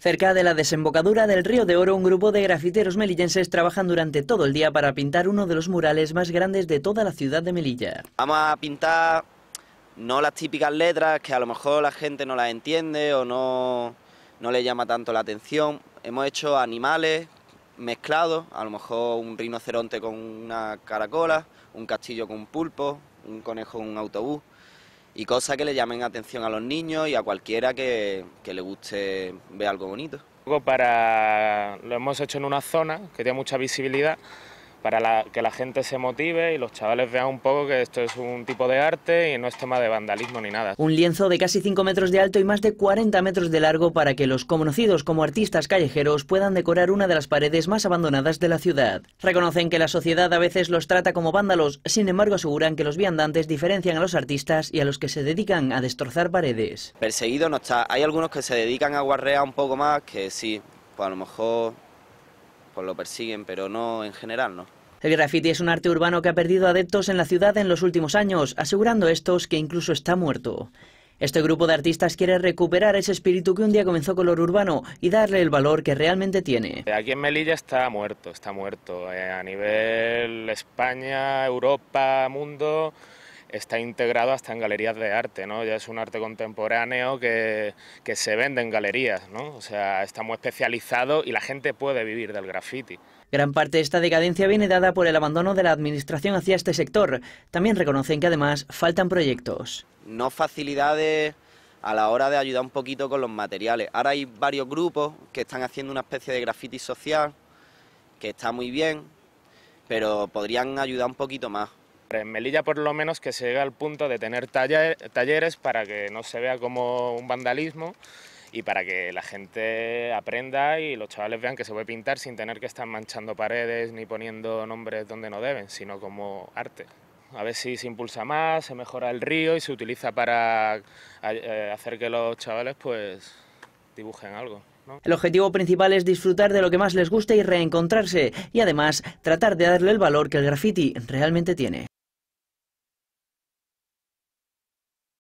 Cerca de la desembocadura del Río de Oro, un grupo de grafiteros melillenses trabajan durante todo el día para pintar uno de los murales más grandes de toda la ciudad de Melilla. Vamos a pintar no las típicas letras que a lo mejor la gente no las entiende o no, no le llama tanto la atención. Hemos hecho animales mezclados, a lo mejor un rinoceronte con una caracola, un castillo con un pulpo, un conejo con un autobús y cosas que le llamen atención a los niños y a cualquiera que, que le guste ver algo bonito. Para, lo hemos hecho en una zona que tiene mucha visibilidad para que la gente se motive y los chavales vean un poco que esto es un tipo de arte y no es tema de vandalismo ni nada. Un lienzo de casi 5 metros de alto y más de 40 metros de largo para que los conocidos como artistas callejeros puedan decorar una de las paredes más abandonadas de la ciudad. Reconocen que la sociedad a veces los trata como vándalos, sin embargo aseguran que los viandantes diferencian a los artistas y a los que se dedican a destrozar paredes. Perseguido no está, hay algunos que se dedican a guarrear un poco más que sí, pues a lo mejor pues lo persiguen, pero no en general, ¿no? El graffiti es un arte urbano que ha perdido adeptos en la ciudad en los últimos años, asegurando estos que incluso está muerto. Este grupo de artistas quiere recuperar ese espíritu que un día comenzó con Color Urbano y darle el valor que realmente tiene. Aquí en Melilla está muerto, está muerto. Eh, a nivel España, Europa, mundo, está integrado hasta en galerías de arte, ¿no? Ya es un arte contemporáneo que, se vende en galerías, ¿no? O sea, está muy especializado y la gente puede vivir del graffiti. Gran parte de esta decadencia viene dada por el abandono de la administración hacia este sector. También reconocen que además faltan proyectos. No facilidades a la hora de ayudar un poquito con los materiales. Ahora hay varios grupos que están haciendo una especie de graffiti social, que está muy bien, pero podrían ayudar un poquito más. En Melilla por lo menos que se llegue al punto de tener talleres para que no se vea como un vandalismo y para que la gente aprenda y los chavales vean que se puede pintar sin tener que estar manchando paredes ni poniendo nombres donde no deben, sino como arte. A ver si se impulsa más, se mejora el río y se utiliza para eh, hacer que los chavales pues dibujen algo. El objetivo principal es disfrutar de lo que más les gusta y reencontrarse, y además tratar de darle el valor que el graffiti realmente tiene.